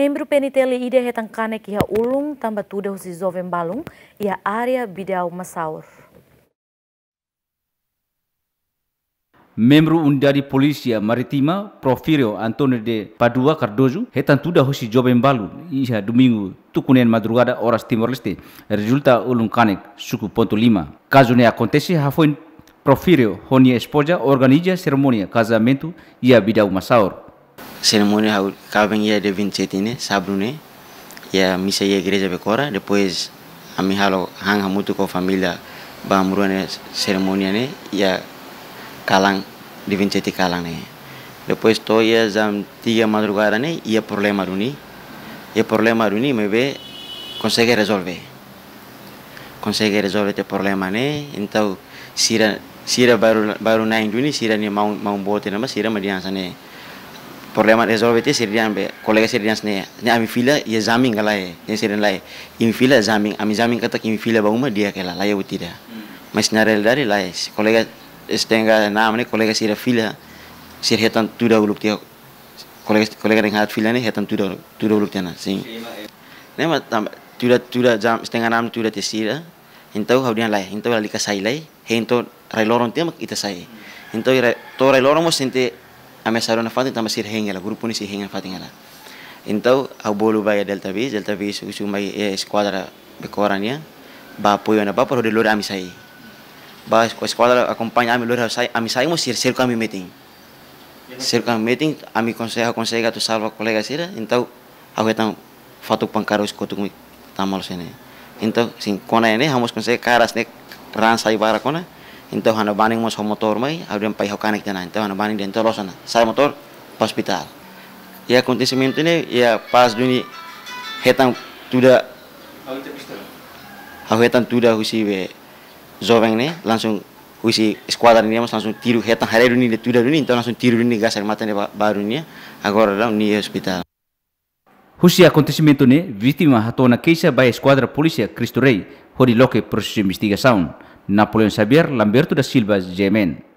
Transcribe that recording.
Membro PNTL ide hetang kanek ia ulung tambah tudah si zovem balung ia area bidau masaur. Membru undari polisia maritima Porfirio Antonio de Padua hetan tuda hosi jovem balu ia domingo tukunen madrugada horas Timor-Leste resulta ulung kane suku pontu lima caso ne acontece já foi Porfirio Rony esposa organiza cerimônia casamento e cerimônia Raul acaba em dia 27 né sabrune, ya e a missa e depois a minha halo hanga muito com a família bamuru né cerimônia ya né kalang a 27 depois to ia jam 3 madrugada né e problema do ni problema do ni me vê consegue resolve consegue te problema né então sira sira baru baru naik duni sira ni mau mau buat nama sira madian sana problema resolvete sirian be kolega sirian sne ni ami fila ye zamin kala ye ye sirian lai imi fila zamin ami zamin kata imi fila bauma dia kala lai utida mas narel dari lae kolega stenga namne kolega sira fila sir hetan tuda uluk tia kolega kolega dengan hat fila ne hetan tuda tuda uluk na sing ne eh. ma tuda tuda jam stenga nam tuda te sira intau hau dia lai intau lika sai lai hintau rai lorong tia ma kita sai hintau hmm. rai to mo sente ame de fatin tama sir hengela grupo ni si hengela fatingela então ao bolo vai delta vis delta su mai e eh, squadra esquadra ba apoyo na ba por de lore ami sai ba esquadra acompanha ami lore sai ami sai mo sir sir ami meeting sir ami meeting ami conseja conseja tu salva colega sira então au eta fato pancaro escoto mi tamalo sene então sin kona ene hamos conseja caras ne ran sai bara Então hana baning mas anu motor mai, abriam pai hokanek dana. Então hana baning dentro rosana. Sai motor pa hospital. Ya acontecimento ini ya pas dunia hetan tuda Hau tuda husi be jovem ne langsung husi esquadron ni, mas langsung tiru hetan hari dunia tuda dunia, então langsung tiru dunia gas air mata ne baru ni ya. agora lá uni hospital. Husi acontecimento ne vítima hatona queixa by esquadra polícia ya Cristo Rei, hori loque processo de investigação. Napoleon Xavier, Lamberto da Silva Gemen.